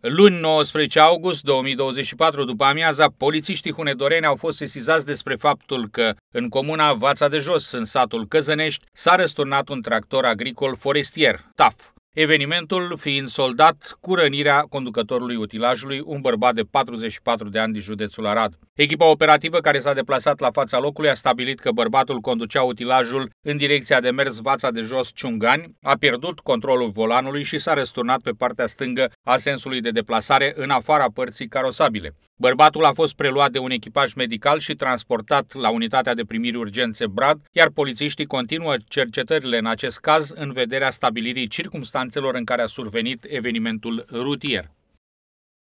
Luni 19 august 2024, după amiaza, polițiștii hunedoreni au fost sesizați despre faptul că în comuna Vața de Jos, în satul Căzănești, s-a răsturnat un tractor agricol forestier, TAF. Evenimentul fiind soldat cu rănirea conducătorului utilajului, un bărbat de 44 de ani din județul Arad. Echipa operativă care s-a deplasat la fața locului a stabilit că bărbatul conducea utilajul în direcția de mers vața de jos Ciungani, a pierdut controlul volanului și s-a răsturnat pe partea stângă a sensului de deplasare în afara părții carosabile. Bărbatul a fost preluat de un echipaj medical și transportat la unitatea de primiri urgențe Brad, iar polițiștii continuă cercetările în acest caz în vederea stabilirii circumstanțelor în care a survenit evenimentul rutier.